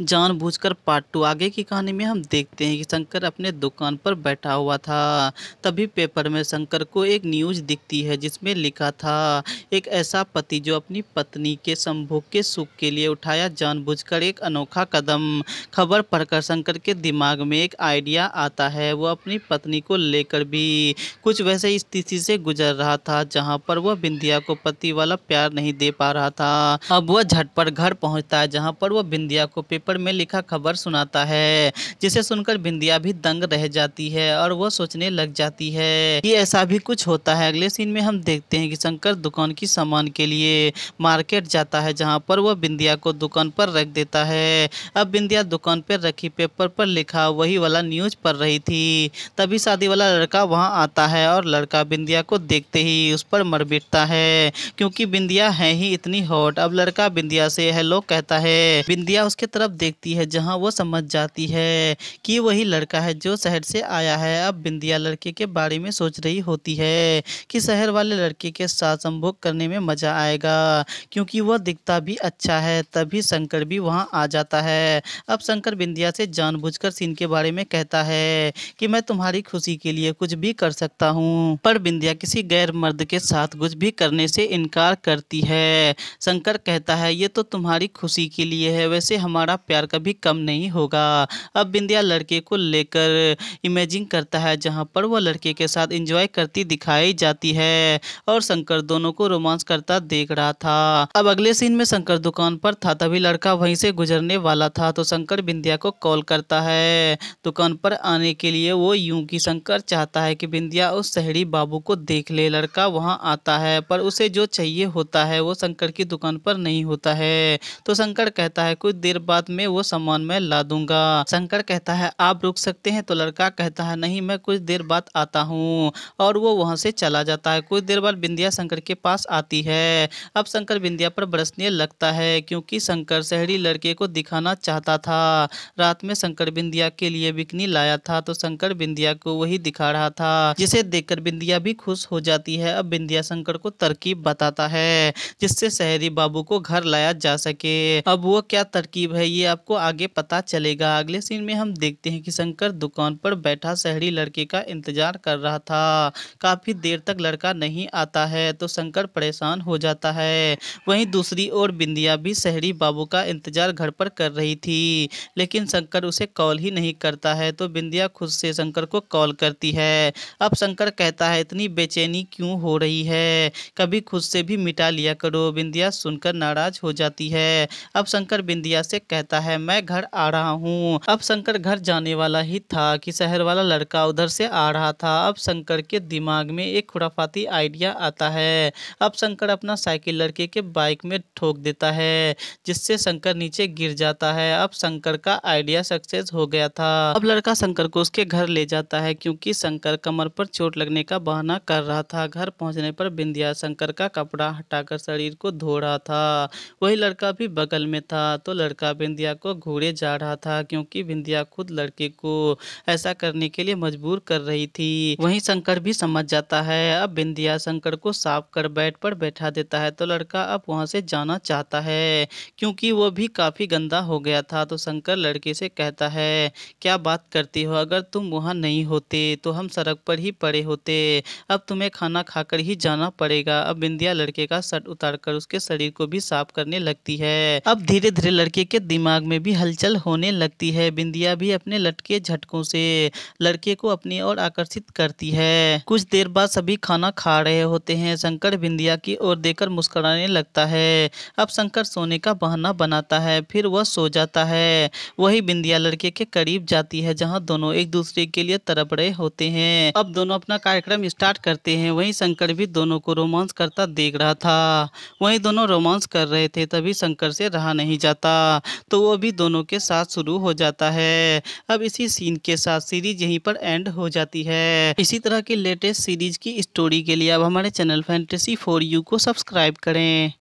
जानबूझकर part two आगे की कहानी में हम देखते हैं कि शंकर अपने दुकान पर बैठा हुआ था तभी पेपर में शंकर को एक न्यूज़ दिखती है जिसमें लिखा था एक ऐसा पति जो अपनी पत्नी के संभोग के सुख के लिए उठाया जानबूझकर एक अनोखा कदम खबर पढ़कर शंकर के दिमाग में एक आइडिया आता है वो अपनी पत्नी को लेकर भी कुछ वैसे स्थिति से गुजर रहा था जहाँ पर वह बिंदिया को पति वाला प्यार नहीं दे पा रहा था अब वह झटपट घर पहुँचता है जहाँ पर वह बिंदिया को पेपर पेपर में लिखा खबर सुनाता है जिसे सुनकर बिंदिया भी दंग रह जाती है और वो सोचने लग जाती है कि ऐसा भी कुछ होता है अगले सीन में हम देखते हैं कि शंकर दुकान की सामान के लिए मार्केट जाता है जहाँ पर वह बिंदिया को दुकान पर रख देता है अब बिंदिया दुकान पर रखी पेपर पर लिखा वही वाला न्यूज पढ़ रही थी तभी शादी वाला लड़का वहाँ आता है और लड़का बिंदिया को देखते ही उस पर मर बिटता है क्योंकि बिंदिया है ही इतनी हॉट अब लड़का बिंदिया से हेलो कहता है बिंदिया उसके तरफ देखती है जहाँ वो समझ जाती है कि वही लड़का है जो शहर से आया है अब बिंदिया लड़के के बारे में सोच रही होती है कि शहर वाले लड़के के साथ संभोग करने में मज़ा आएगा क्योंकि वह दिखता भी अच्छा है तभी शंकर भी वहां आ जाता है अब शंकर बिंदिया से जानबूझकर सीन के बारे में कहता है कि मैं तुम्हारी खुशी के लिए कुछ भी कर सकता हूँ पर बिंदिया किसी गैर मर्द के साथ कुछ भी करने से इनकार करती है शंकर कहता है ये तो तुम्हारी खुशी के लिए है वैसे हमारा प्यार कभी कम नहीं होगा अब बिंदिया लड़के को लेकर इमेजिंग करता है जहां पर वह लड़के के साथ एंजॉय करती दिखाई जाती है और शंकर दोनों को रोमांस करता देख रहा था अब अगले सीन में शंकर दुकान पर था तभी लड़का वहीं से गुजरने वाला था तो शंकर बिंदिया को कॉल करता है दुकान पर आने के लिए वो यूं कि शंकर चाहता है कि बिंदिया उस शहरी बाबू को देख ले लड़का वहां आता है पर उसे जो चाहिए होता है वो शंकर की दुकान पर नहीं होता है तो शंकर कहता है कुछ देर बाद में वो सामान मैं ला दूंगा शंकर कहता है आप रुक सकते हैं तो लड़का कहता है नहीं मैं कुछ देर बाद आता हूँ और वो वहाँ से चला जाता है कुछ देर बाद बिंदिया शंकर के पास आती है अब शंकर बिंदिया पर बरसने लगता है क्योंकि शंकर शहरी लड़के को दिखाना चाहता था रात में शंकर बिंदिया के लिए बिकनी लाया था तो शंकर बिंदिया को वही दिखा रहा था जिसे देखकर बिंदिया भी खुश हो जाती है अब बिंदिया शंकर को तरकीब बताता है जिससे शहरी बाबू को घर लाया जा सके अब वो क्या तरकीब है ये ये आपको आगे पता चलेगा अगले सीन में हम देखते हैं कि शंकर दुकान पर बैठा शहरी लड़के का इंतजार कर रहा था काफ़ी देर तक लड़का नहीं आता है तो शंकर परेशान हो जाता है वहीं दूसरी ओर बिंदिया भी शहरी बाबू का इंतजार घर पर कर रही थी लेकिन शंकर उसे कॉल ही नहीं करता है तो बिंदिया खुद से शंकर को कॉल करती है अब शंकर कहता है इतनी बेचैनी क्यों हो रही है कभी खुद से भी मिटा लिया करो बिंदिया सुनकर नाराज हो जाती है अब शंकर बिंदिया से कहता कहता है मैं घर आ रहा हूँ अब शंकर घर जाने वाला ही था कि शहर वाला लड़का उधर से आ रहा था अब शंकर के दिमाग में एक खुराफाती आइडिया आता है अब शंकर अपना साइकिल लड़के के बाइक में ठोक देता है जिससे शंकर नीचे गिर जाता है अब शंकर का आइडिया सक्सेस हो गया था अब लड़का शंकर को उसके घर ले जाता है क्योंकि शंकर कमर पर चोट लगने का बहाना कर रहा था घर पहुंचने पर बिंदिया शंकर का कपड़ा हटाकर शरीर को धो रहा था वही लड़का भी बगल में था तो लड़का बिंदिया बिंदिया को घूरे जा रहा था क्योंकि बिंदिया खुद लड़के को ऐसा करने के लिए मजबूर कर रही थी वहीं शंकर भी समझ जाता है अब बिंदिया शंकर को साफ कर बेड पर बैठा देता है तो लड़का अब वहाँ से जाना चाहता है क्योंकि वो भी काफ़ी गंदा हो गया था तो शंकर लड़के से कहता है क्या बात करती हो अगर तुम वहाँ नहीं होते तो हम सड़क पर ही पड़े होते अब तुम्हें खाना खाकर ही जाना पड़ेगा अब बिंदिया लड़के का शर्ट उतार कर उसके शरीर को भी साफ करने लगती है अब धीरे धीरे लड़के के दिमाग दिमाग में भी हलचल होने लगती है बिंदिया भी अपने लटके झटकों से लड़के को अपनी ओर आकर्षित करती है कुछ देर बाद सभी खाना खा रहे होते हैं शंकर बिंदिया की ओर देखकर मुस्कुराने लगता है अब शंकर सोने का बहाना बनाता है फिर वह सो जाता है वही बिंदिया लड़के के करीब जाती है जहाँ दोनों एक दूसरे के लिए तरप रहे होते हैं अब दोनों अपना कार्यक्रम स्टार्ट करते हैं वही शंकर भी दोनों को रोमांस करता देख रहा था वही दोनों रोमांस कर रहे थे तभी शंकर से रहा नहीं जाता तो तो वो भी दोनों के साथ शुरू हो जाता है अब इसी सीन के साथ सीरीज यहीं पर एंड हो जाती है इसी तरह की लेटेस्ट सीरीज की स्टोरी के लिए अब हमारे चैनल फैंटेसी फॉर यू को सब्सक्राइब करें